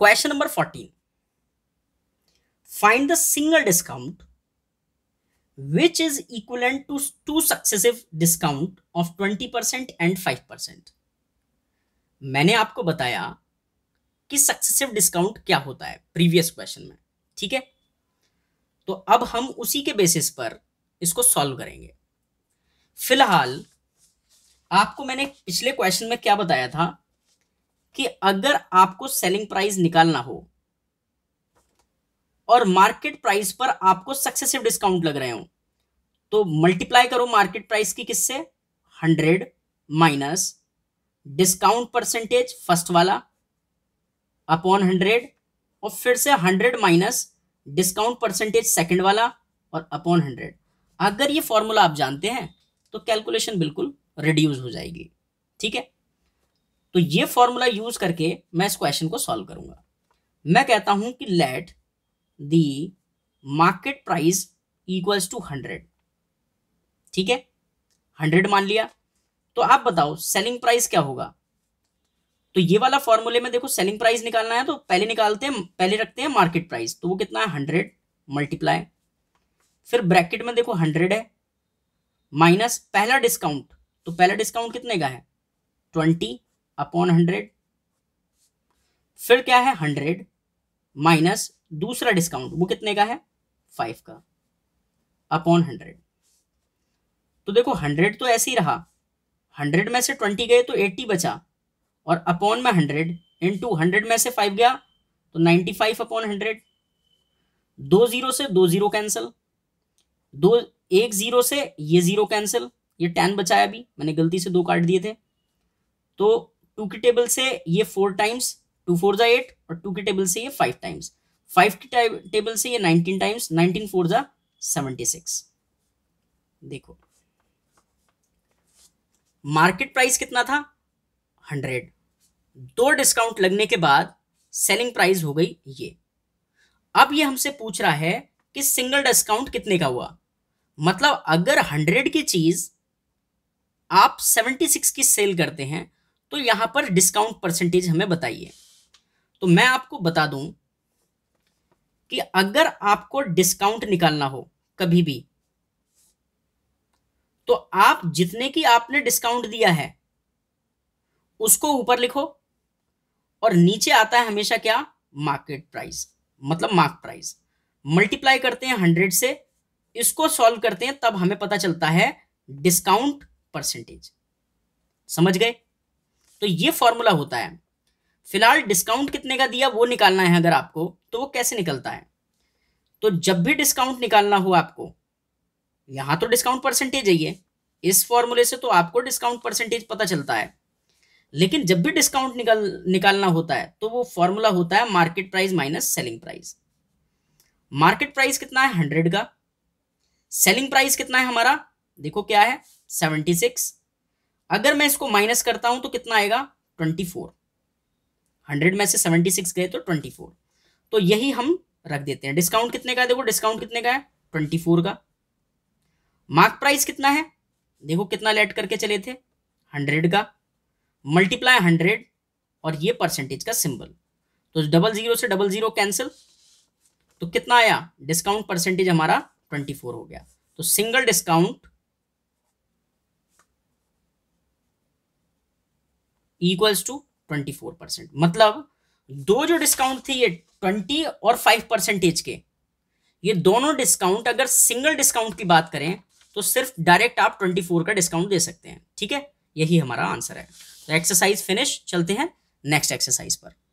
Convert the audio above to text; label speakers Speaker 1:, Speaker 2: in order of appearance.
Speaker 1: fourteen find the single discount which is equal to two successive discount of twenty percent and five percent मैंने आपको बताया कि successive discount क्या होता है प्रीवियस क्वेश्चन में ठीक है तो अब हम उसी के बेसिस पर इसको सॉल्व करेंगे फिलहाल आपको मैंने पिछले क्वेश्चन में क्या बताया था कि अगर आपको सेलिंग प्राइस निकालना हो और मार्केट प्राइस पर आपको सक्सेसिव डिस्काउंट लग रहे हो तो मल्टीप्लाई करो मार्केट प्राइस की किससे hundred minus discount percentage first वाला अपॉन हंड्रेड और फिर से hundred minus discount percentage second वाला और अपॉन हंड्रेड अगर ये फॉर्मूला आप जानते हैं तो कैलकुलेशन बिल्कुल रिड्यूस हो जाएगी ठीक है तो ये फॉर्मूला यूज करके मैं इस क्वेश्चन को सॉल्व करूंगा मैं कहता हूं कि let the market price equals to hundred ठीक है हंड्रेड मान लिया तो आप बताओ सेलिंग प्राइस क्या होगा तो ये वाला फॉर्मूले में देखो सेलिंग प्राइस निकालना है तो पहले निकालते हैं पहले रखते हैं मार्केट प्राइस तो वो कितना है हंड्रेड मल्टीप्लाई फिर ब्रैकेट में देखो हंड्रेड है माइनस पहला डिस्काउंट तो पहला डिस्काउंट कितने का है ट्वेंटी अपॉन हंड्रेड फिर क्या है हंड्रेड माइनस दूसरा डिस्काउंट वो कितने का है फाइव का अपॉन हंड्रेड तो देखो हंड्रेड तो ऐसे ही रहा हंड्रेड में से ट्वेंटी गए तो एट्टी बचा और अपॉन में हंड्रेड इन टू हंड्रेड में से फाइव गया तो नाइन्टी फाइव अपॉन हंड्रेड दो जीरो से दो जीरो कैंसिल दो एक जीरो से ये जीरो कैंसिल ये टेन बचाया अभी मैंने गलती से दो काट दिए थे तो टू के टेबल से ये फोर टाइम्स टू फोर ज़ा एट और टू की टेबल से ये फाइव टाइम्स फाइव के टेबल से ये नाइनटीन टाइम्स नाइनटीन फोर ज़ा सेवेंटी सिक्स देखो मार्केट प्राइस कितना था हंड्रेड दो डिस्काउंट लगने के बाद सेलिंग प्राइस हो गई ये अब ये हमसे पूछ रहा है कि सिंगल डिस्काउंट कितने का हुआ मतलब अगर हंड्रेड की चीज आप सेवेंटी सिक्स की सेल करते हैं तो यहां पर डिस्काउंट परसेंटेज हमें बताइए तो मैं आपको बता दूं कि अगर आपको डिस्काउंट निकालना हो कभी भी तो आप जितने की आपने डिस्काउंट दिया है उसको ऊपर लिखो और नीचे आता है हमेशा क्या मार्केट प्राइस मतलब मार्क प्राइस मल्टीप्लाई करते हैं हंड्रेड से इसको सॉल्व करते हैं तब हमें पता चलता है डिस्काउंट परसेंटेज समझ गए तो ये फॉर्मूला होता है फिलहाल डिस्काउंट कितने का दिया वो निकालना है अगर आपको तो वो कैसे निकलता है तो जब भी डिस्काउंट निकालना हो आपको यहां तो डिस्काउंट परसेंटेज है इस फॉर्मूले से तो आपको डिस्काउंट परसेंटेज पता चलता है लेकिन जब भी डिस्काउंट निकल निकालना होता है तो वो फॉर्मूला होता है market price minus selling price market price कितना है हंड्रेड का सेलिंग प्राइस कितना है हमारा देखो क्या है सेवेंटी सिक्स अगर मैं इसको माइनस करता हूं तो कितना आएगा ट्वेंटी फोर हंड्रेड में से सेवेंटी सिक्स गए तो ट्वेंटी फोर तो यही हम रख देते हैं डिस्काउंट कितने का है देखो डिस्काउंट कितने का है ट्वेंटी फोर का मार्क प्राइस कितना है देखो कितना लेट करके चले थे हंड्रेड का मल्टीप्लाई हंड्रेड और ये परसेंटेज का सिंबल तो डबल जीरो से डबल जीरो कैंसिल तो कितना आया डिस्काउंट परसेंटेज हमारा ट्वेंटी फोर हो गया तो single discount equals to twenty four percent मतलब दो जो डिस्काउंट थे ये ट्वेंटी और फाइव परसेंटेज के ये दोनों डिस्काउंट अगर सिंगल डिस्काउंट की बात करें तो सिर्फ डायरेक्ट आप ट्वेंटी फोर का डिस्काउंट दे सकते हैं ठीक है यही हमारा आंसर है तो एक्सरसाइज फिनिश चलते हैं नेक्स्ट एक्सरसाइज पर